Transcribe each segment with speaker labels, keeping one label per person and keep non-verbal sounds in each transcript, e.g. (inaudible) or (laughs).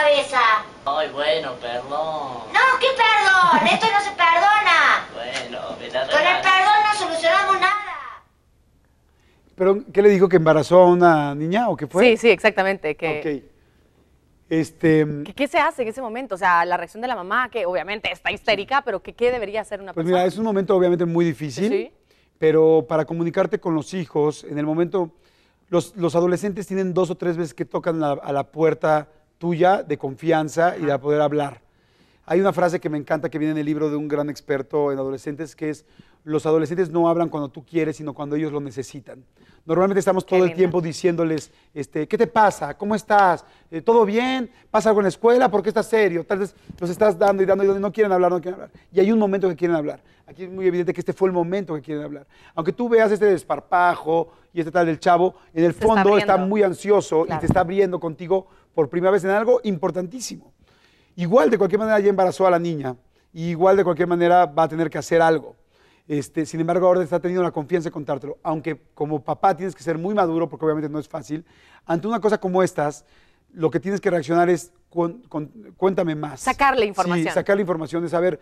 Speaker 1: cabeza. Ay, bueno, perdón. No, ¿qué perdón? Esto no se perdona.
Speaker 2: Bueno, mira. Con el perdón no solucionamos nada. ¿Pero qué le dijo? ¿Que embarazó a una niña o qué fue? Sí, sí,
Speaker 1: exactamente. Que...
Speaker 2: Este, mm,
Speaker 1: ¿Qué, se hace en ese momento? O sea, la reacción de la mamá, que obviamente está histérica, pero ¿qué, debería hacer una pues persona? Pues
Speaker 2: mira, es un momento obviamente muy difícil, ¿Sí? pero para comunicarte con los hijos, en el momento, los, adolescentes tienen dos o tres veces que tocan a la puerta tuya de confianza y de poder hablar. Hay una frase que me encanta que viene en el libro de un gran experto en adolescentes que es, los adolescentes no hablan cuando tú quieres, sino cuando ellos lo necesitan. Normalmente estamos todo el tiempo diciéndoles, este, ¿qué te pasa? ¿Cómo estás? Eh, ¿Todo bien? ¿Pasa algo en la escuela? ¿Por qué estás serio? Tal vez los estás dando y dando y no quieren hablar, no quieren hablar. Y hay un momento que quieren hablar. Aquí es muy evidente que este fue el momento que quieren hablar. Aunque tú veas este desparpajo y este tal del chavo, en el fondo está, muy ansioso y te está abriendo contigo por primera vez en algo importantísimo. Igual de cualquier manera ya embarazó a la niña, igual de cualquier manera va a tener que hacer algo. Este, sin embargo, ahora está teniendo la confianza de contártelo, aunque como papá tienes que ser muy maduro, porque obviamente no es fácil. Ante una cosa como estas, lo que tienes que reaccionar es, cuéntame más. sacar
Speaker 1: la información. Sí,
Speaker 2: la información, de saber,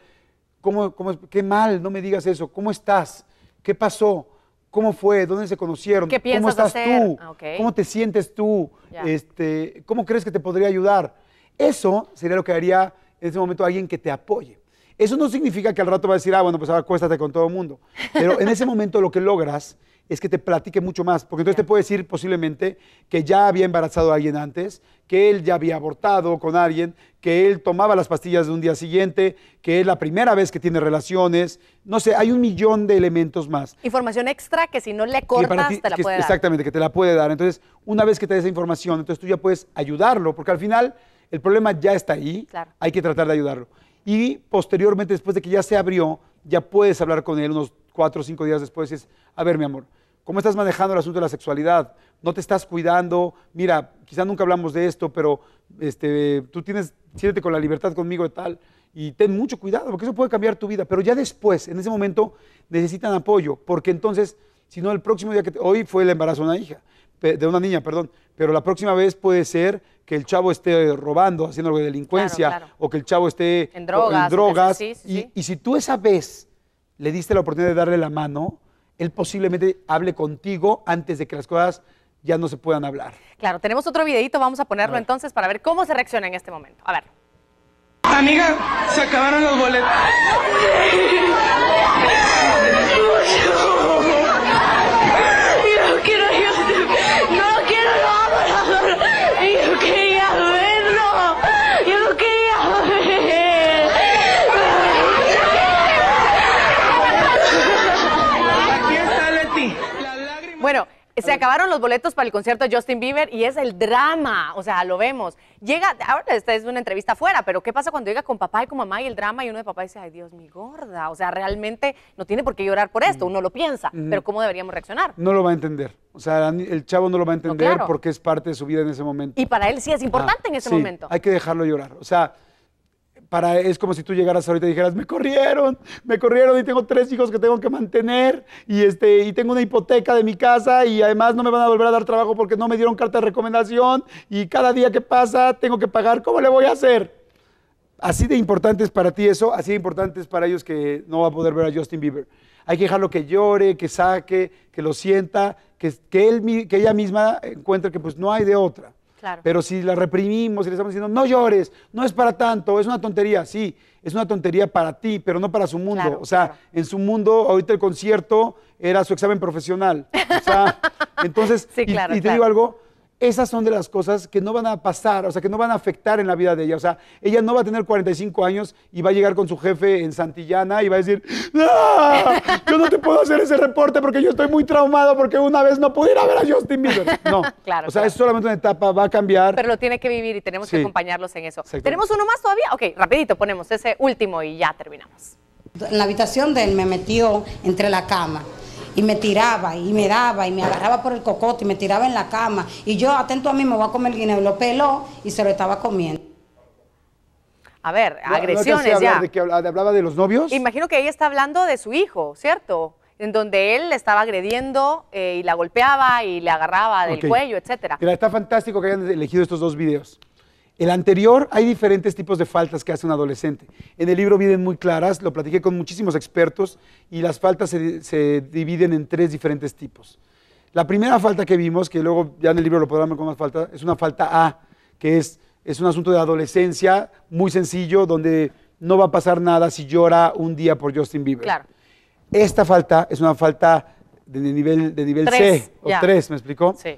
Speaker 2: cómo, cómo, qué mal, no me digas eso, ¿cómo estás? ¿Qué pasó? ¿Cómo fue? ¿Dónde se conocieron? ¿Qué piensas ¿Cómo estás tú? Ah, ¿Cómo te sientes tú? Este, ¿Cómo crees que te podría ayudar? Eso sería lo que haría en ese momento alguien que te apoye. Eso no significa que al rato va a decir, ah, bueno, pues ahora acuéstate con todo el mundo. Pero en ese momento lo que logras es que te platique mucho más, porque entonces te puede decir posiblemente que ya había embarazado a alguien antes, que él ya había abortado con alguien, que él tomaba las pastillas de un día siguiente, que es la primera vez que tiene relaciones, no sé, hay un millón de elementos más.
Speaker 1: Información extra que si no le cortas te la puede Exactamente,
Speaker 2: que te la puede dar. Entonces, una vez que te da esa información, entonces tú ya puedes ayudarlo, porque al final el problema ya está ahí, hay que tratar de ayudarlo. Y posteriormente, después de que ya se abrió, ya puedes hablar con él unos cuatro o cinco días después y a ver, mi amor, ¿cómo estás manejando el asunto de la sexualidad? ¿No te estás cuidando? Mira, quizá nunca hablamos de esto, pero este, tú tienes, siéntete con la libertad conmigo y tal, y ten mucho cuidado, porque eso puede cambiar tu vida. Pero ya después, en ese momento, necesitan apoyo, porque entonces, si no, el próximo día que hoy fue el embarazo de una hija, de una niña, perdón, pero la próxima vez puede ser que el chavo esté robando, haciendo algo de delincuencia, o que el chavo esté en drogas. drogas y, si tú esa vez le diste la oportunidad de darle la mano, él posiblemente hable contigo antes de que las cosas ya no se puedan hablar.
Speaker 1: Claro, tenemos otro videito, vamos a ponerlo entonces para ver cómo se reacciona en este momento. A ver.
Speaker 2: Amiga, se
Speaker 1: acabaron los boletos. Bueno, se acabaron los boletos para el concierto de Justin Bieber y es el drama, o sea, lo vemos. Llega, ahora esta es una entrevista afuera, pero ¿qué pasa cuando llega con papá y con mamá y el drama y uno de papá dice, ay Dios, mi gorda? O sea, realmente no tiene por qué llorar por esto, mm. uno lo piensa, pero ¿cómo deberíamos reaccionar?
Speaker 2: No lo va a entender, o sea, el chavo no lo va a entender porque es parte de su vida en ese momento.
Speaker 1: Y para él sí es importante en ese momento. Hay
Speaker 2: que dejarlo llorar, o sea, es como si tú llegaras ahorita y dijeras, me corrieron, me corrieron y tengo tres hijos que tengo que mantener y, este, y tengo una hipoteca de mi casa y además no me van a volver a dar trabajo porque no me dieron carta de recomendación y cada día que pasa tengo que pagar, ¿cómo le voy a hacer? Así de importante es para ti eso, así de importante es para ellos que no va a poder ver a Justin Bieber. Hay que dejarlo que llore, que saque, que lo sienta, que, que, él, que ella misma encuentre que pues no hay de otra. Pero si la reprimimos y le estamos diciendo, no llores, no es para tanto, es una tontería, sí, es una tontería para ti, pero no para su mundo. o sea, en su mundo, ahorita el concierto era su examen profesional. O sea, (laughs) entonces, y te digo algo, esas son de las cosas que no van a pasar, o sea, que no van a afectar en la vida de ella. O sea, ella no va a tener 45 años y va a llegar con su jefe en Santillana y va a decir, ¡No! Yo no te puedo hacer ese reporte porque yo estoy muy traumado porque una vez no pude ir a ver a Justin Bieber. No. (laughs) Claro. O sea, es solamente una etapa, va a cambiar.
Speaker 1: Pero lo tiene que vivir y tenemos que acompañarlos en eso. ¿Tenemos uno más todavía? Ok, rapidito, ponemos ese último y ya terminamos. En la habitación de él me metió entre la cama y me tiraba y me daba y me agarraba por el cocote y me tiraba en la cama. Y yo, atento a mí, me voy a comer el guineo. Lo peló y se lo estaba comiendo. A ver, agresiones
Speaker 2: hablaba de los novios?
Speaker 1: Imagino que ella está hablando de su hijo, ¿cierto? en donde él le estaba agrediendo eh, y la golpeaba y le agarraba del cuello, etcétera. Mira,
Speaker 2: está fantástico que hayan elegido estos dos videos. El anterior, hay diferentes tipos de faltas que hace un adolescente. En el libro vienen muy claras, lo platiqué con muchísimos expertos y las faltas se, dividen en tres diferentes tipos. La primera falta que vimos, que luego ya en el libro lo podrán ver con más falta, es una falta A, que es, un asunto de adolescencia muy sencillo, donde no va a pasar nada si llora un día por Justin Bieber. Claro. Esta falta es una falta de nivel, de nivel C o 3, ¿me explicó? Sí.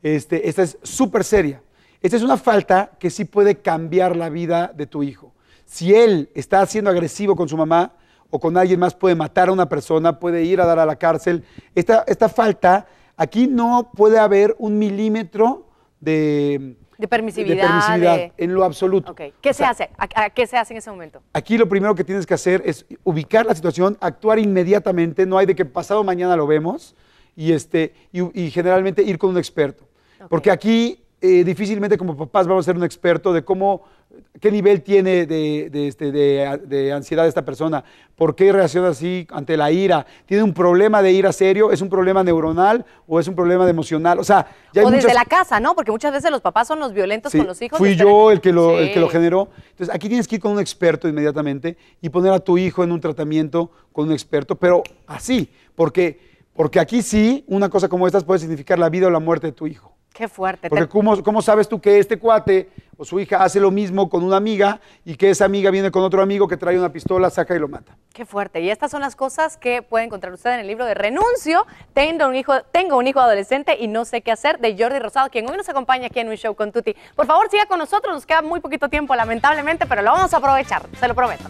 Speaker 2: Este, esta es súper seria. Esta es una falta que sí puede cambiar la vida de tu hijo. Si él está siendo agresivo con su mamá o con alguien más, puede matar a una persona, puede ir a dar a la cárcel. Esta, esta falta, aquí no puede haber un milímetro de,
Speaker 1: de permisividad.
Speaker 2: en lo absoluto. ¿Qué se hace?
Speaker 1: qué se hace en ese momento?
Speaker 2: Aquí lo primero que tienes que hacer es ubicar la situación, actuar inmediatamente, no hay de que pasado mañana lo vemos, y, este, y, generalmente ir con un experto. Porque aquí eh, difícilmente como papás vamos a ser un experto de cómo, qué nivel tiene este, de, de, ansiedad esta persona, por qué reacciona así ante la ira, tiene un problema de ira serio, es un problema neuronal o es un problema emocional, o sea, desde la
Speaker 1: casa, ¿no? Porque muchas veces los papás son los violentos con los hijos. Fui yo
Speaker 2: el que, lo, que lo generó. Entonces aquí tienes que ir con un experto inmediatamente y poner a tu hijo en un tratamiento con un experto, pero así, porque, porque aquí sí una cosa como esta puede significar la vida o la muerte de tu hijo. Qué fuerte. Porque ¿cómo, sabes tú que este cuate o su hija hace lo mismo con una amiga y que esa amiga viene con otro amigo que trae una pistola, saca y lo mata?
Speaker 1: Qué fuerte. Y estas son las cosas que puede encontrar usted en el libro de Renuncio, Tengo un hijo, tengo un hijo adolescente y no sé qué hacer, de Jordi Rosado, quien hoy nos acompaña aquí en un show con Tuti. Por favor, siga con nosotros, nos queda muy poquito tiempo lamentablemente, pero lo vamos a aprovechar, se lo prometo.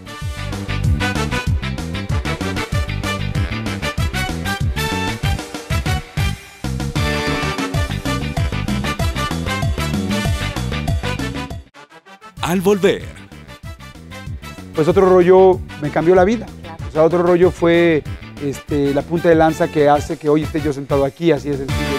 Speaker 2: al volver. Pues otro rollo me cambió la vida. O sea, otro rollo fue este, la punta de lanza que hace que hoy esté yo sentado aquí, así de sencillo.